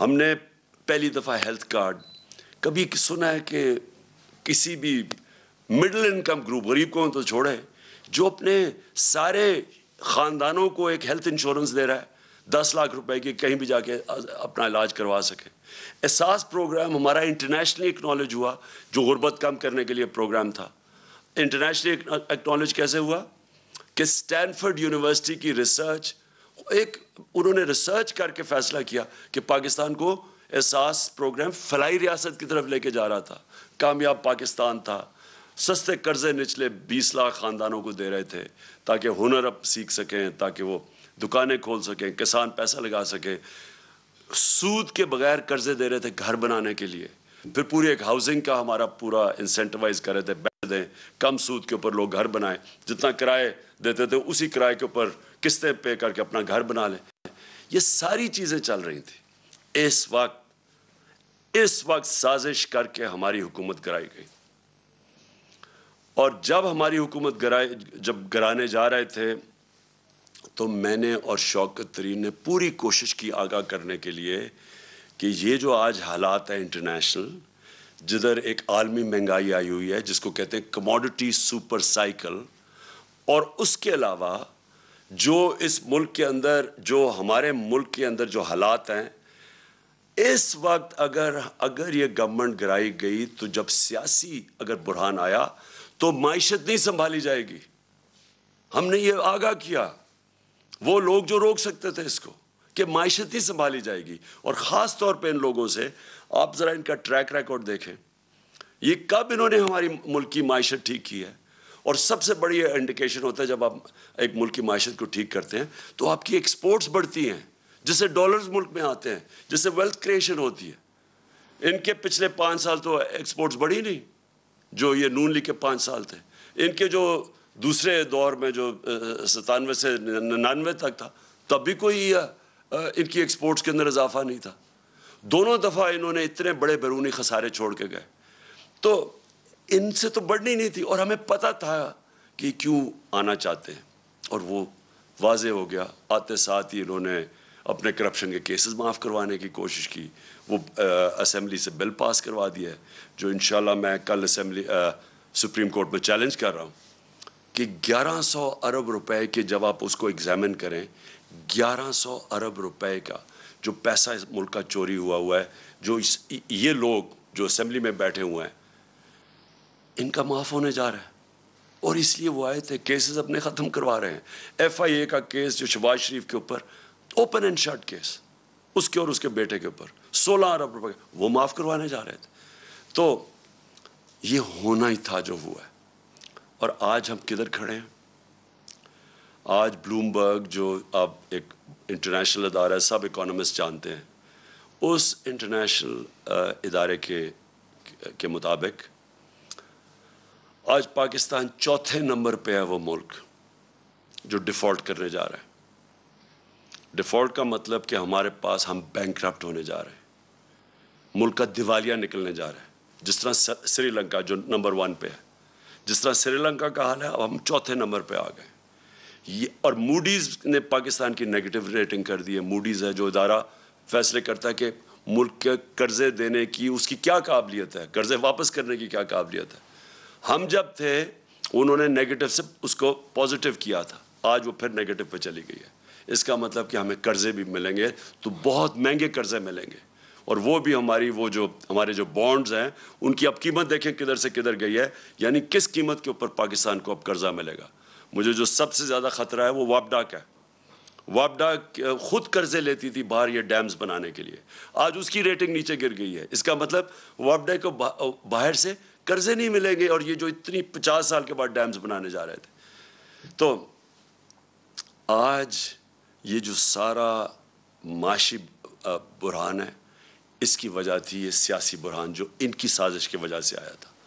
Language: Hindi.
हमने पहली दफ़ा हेल्थ कार्ड कभी सुना है कि किसी भी मिडिल इनकम ग्रुप गरीब को तो छोड़े जो अपने सारे ख़ानदानों को एक हेल्थ इंश्योरेंस दे रहा है दस लाख रुपए की कहीं भी जाके अपना इलाज करवा सकें एहसास प्रोग्राम हमारा इंटरनेशनली एक्नॉलेज हुआ जो गुर्बत कम करने के लिए प्रोग्राम था इंटरनेशनली एक्नॉलेज कैसे हुआ कि स्टैनफर्ड यूनिवर्सिटी की रिसर्च एक उन्होंने रिसर्च करके फैसला किया कि पाकिस्तान को एहसास प्रोग्राम फलाई रियासत की तरफ लेके जा रहा था कामयाब पाकिस्तान था सस्ते कर्जे निचले 20 लाख ख़ानदानों को दे रहे थे ताकि हुनर अब सीख सकें ताकि वो दुकानें खोल सकें किसान पैसा लगा सके सूद के बगैर कर्जे दे रहे थे घर बनाने के लिए फिर पूरी एक हाउसिंग का हमारा पूरा इंसेंटिवाइज कर रहे थे दें कम सूद के ऊपर लोग घर बनाएं जितना किराए देते थे उसी किराए के ऊपर किस्तें पे करके अपना घर बना लें ये सारी चीज़ें चल रही थी इस वक्त इस वक्त साजिश करके हमारी हुकूमत कराई गई और जब हमारी हुकूमत गराए जब गराने जा रहे थे तो मैंने और शौकत तरीन ने पूरी कोशिश की आगाह करने के लिए कि ये जो आज हालात हैं इंटरनेशनल जिधर एक आलमी महंगाई आई हुई है जिसको कहते हैं कमोडिटी सुपर साइकिल और उसके अलावा जो इस मुल्क के अंदर जो हमारे मुल्क के अंदर जो हालात हैं इस वक्त अगर अगर ये गवर्नमेंट गिराई गई तो जब सियासी अगर बुरहान आया तो मीशत नहीं संभाली जाएगी हमने ये आगाह किया वो लोग जो रोक सकते थे इसको कि ही संभाली जाएगी और ख़ास तौर पर इन लोगों से आप ज़रा इनका ट्रैक रिकॉर्ड देखें ये कब इन्होंने हमारी मुल्क की माशत ठीक की है और सबसे बड़ी इंडिकेशन होता है जब आप एक मुल्क की माशत को ठीक करते हैं तो आपकी एक्सपोर्ट्स बढ़ती हैं जिससे डॉलर्स मुल्क में आते हैं जिससे वेल्थ क्रिएशन होती है इनके पिछले पाँच साल तो एक्सपोर्ट्स बढ़ी नहीं जो ये नून लीग के पाँच साल थे इनके जो दूसरे दौर में जो सतानवे से निन्यानवे तक था तब भी कोई इनकी एक्सपोर्ट्स के अंदर इजाफा नहीं था दोनों दफ़ा इन्होंने इतने बड़े बैरूनी खसारे छोड़ के गए तो इनसे तो बढ़नी नहीं थी और हमें पता था कि क्यों आना चाहते हैं और वो वाज हो गया आते साथ ही इन्होंने अपने करप्शन के केसेस माफ़ करवाने की कोशिश की वो असम्बली से बिल पास करवा दिया है जो इन मैं कल असम्बली सुप्रीम कोर्ट में चैलेंज कर रहा हूँ कि 1100 अरब रुपए के जब आप उसको एग्जामिन करें 1100 अरब रुपए का जो पैसा इस मुल्क का चोरी हुआ हुआ है जो इस ये लोग जो असम्बली में बैठे हुए हैं इनका माफ़ होने जा रहा है और इसलिए वो आए थे केसेस अपने ख़त्म करवा रहे हैं एफ आई ए का केस जो शबाज शरीफ के ऊपर ओपन एंड शर्ट केस उसके और उसके बेटे के ऊपर सोलह अरब रुपए वो माफ़ करवाने जा रहे थे तो ये होना ही था जो हुआ है और आज हम किधर खड़े हैं आज ब्लूमबर्ग जो अब एक इंटरनेशनल अदारा है सब इकोनॉमिस्ट जानते हैं उस इंटरनेशनल इदारे के के मुताबिक आज पाकिस्तान चौथे नंबर पे है वो मुल्क जो डिफ़ॉल्ट करने जा रहा है डिफ़ॉल्ट का मतलब कि हमारे पास हम बैंक होने जा रहे हैं मुल्क का दिवालिया निकलने जा रहा है जिस तरह श्रीलंका जो नंबर वन पे है जिस तरह श्रीलंका का हाल है अब हम चौथे नंबर पे आ गए ये और मूडीज़ ने पाकिस्तान की नेगेटिव रेटिंग कर दी है मूडीज़ है जो इदारा फैसले करता है कि मुल्क के कर्ज़े देने की उसकी क्या काबिलियत है कर्ज़े वापस करने की क्या काबिलियत है हम जब थे उन्होंने नेगेटिव से उसको पॉजिटिव किया था आज वो फिर नेगेटिव पे चली गई है इसका मतलब कि हमें कर्ज़े भी मिलेंगे तो बहुत महंगे कर्ज़े मिलेंगे और वो भी हमारी वो जो हमारे जो बॉन्ड्स हैं उनकी अब कीमत देखें किधर से किधर गई है यानी किस कीमत के ऊपर पाकिस्तान को अब कर्ज़ा मिलेगा मुझे जो सबसे ज़्यादा ख़तरा है वो वापडा का है वापडा खुद कर्जे लेती थी बाहर ये डैम्स बनाने के लिए आज उसकी रेटिंग नीचे गिर गई है इसका मतलब वापडा को बाहर से कर्जे नहीं मिलेंगे और ये जो इतनी पचास साल के बाद डैम्स बनाने जा रहे थे तो आज ये जो सारा माशी बुरहान है इसकी वजह थी ये सियासी बुरहान जो इनकी साजिश की वजह से आया था